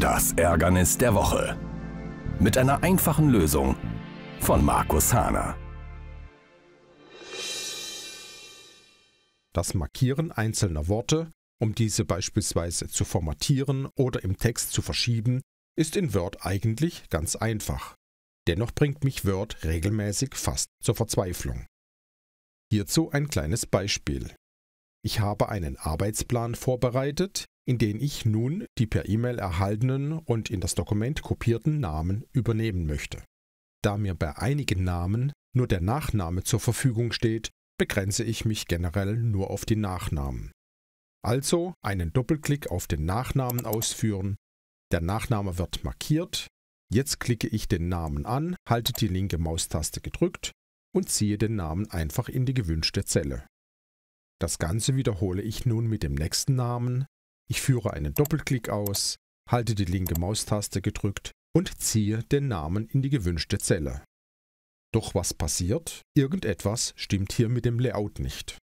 Das Ärgernis der Woche. Mit einer einfachen Lösung von Markus Hahner. Das Markieren einzelner Worte, um diese beispielsweise zu formatieren oder im Text zu verschieben, ist in Word eigentlich ganz einfach. Dennoch bringt mich Word regelmäßig fast zur Verzweiflung. Hierzu ein kleines Beispiel. Ich habe einen Arbeitsplan vorbereitet, in den ich nun die per E-Mail erhaltenen und in das Dokument kopierten Namen übernehmen möchte. Da mir bei einigen Namen nur der Nachname zur Verfügung steht, begrenze ich mich generell nur auf die Nachnamen. Also einen Doppelklick auf den Nachnamen ausführen. Der Nachname wird markiert. Jetzt klicke ich den Namen an, halte die linke Maustaste gedrückt und ziehe den Namen einfach in die gewünschte Zelle. Das Ganze wiederhole ich nun mit dem nächsten Namen, ich führe einen Doppelklick aus, halte die linke Maustaste gedrückt und ziehe den Namen in die gewünschte Zelle. Doch was passiert? Irgendetwas stimmt hier mit dem Layout nicht.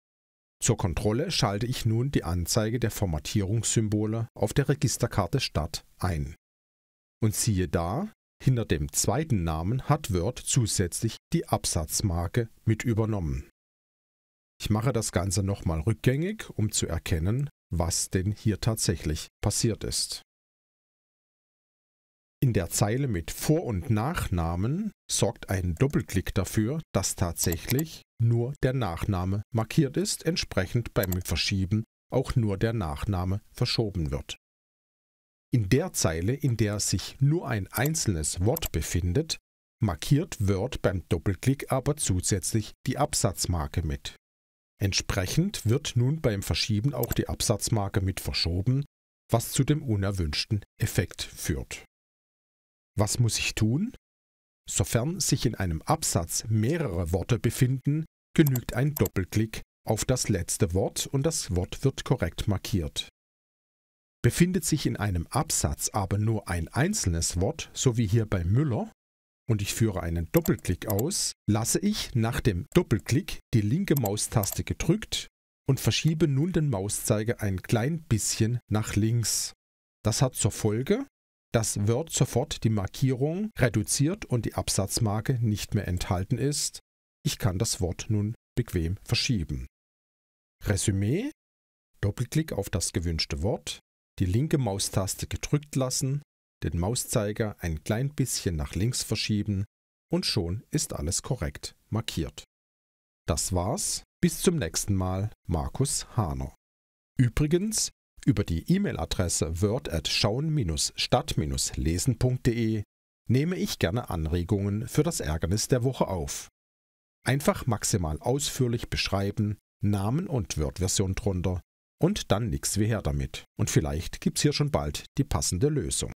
Zur Kontrolle schalte ich nun die Anzeige der Formatierungssymbole auf der Registerkarte Stadt ein. Und siehe da, hinter dem zweiten Namen hat Word zusätzlich die Absatzmarke mit übernommen. Ich mache das Ganze nochmal rückgängig, um zu erkennen, was denn hier tatsächlich passiert ist. In der Zeile mit Vor- und Nachnamen sorgt ein Doppelklick dafür, dass tatsächlich nur der Nachname markiert ist, entsprechend beim Verschieben auch nur der Nachname verschoben wird. In der Zeile, in der sich nur ein einzelnes Wort befindet, markiert Word beim Doppelklick aber zusätzlich die Absatzmarke mit. Entsprechend wird nun beim Verschieben auch die Absatzmarke mit verschoben, was zu dem unerwünschten Effekt führt. Was muss ich tun? Sofern sich in einem Absatz mehrere Worte befinden, genügt ein Doppelklick auf das letzte Wort und das Wort wird korrekt markiert. Befindet sich in einem Absatz aber nur ein einzelnes Wort, so wie hier bei Müller, und ich führe einen Doppelklick aus, lasse ich nach dem Doppelklick die linke Maustaste gedrückt und verschiebe nun den Mauszeiger ein klein bisschen nach links. Das hat zur Folge, dass Word sofort die Markierung reduziert und die Absatzmarke nicht mehr enthalten ist. Ich kann das Wort nun bequem verschieben. Resümee. Doppelklick auf das gewünschte Wort, die linke Maustaste gedrückt lassen den Mauszeiger ein klein bisschen nach links verschieben und schon ist alles korrekt markiert. Das war's, bis zum nächsten Mal, Markus Hahner. Übrigens, über die E-Mail-Adresse word at schauen stadt lesende nehme ich gerne Anregungen für das Ärgernis der Woche auf. Einfach maximal ausführlich beschreiben, Namen und Word-Version drunter und dann nix wie her damit. Und vielleicht gibt's hier schon bald die passende Lösung.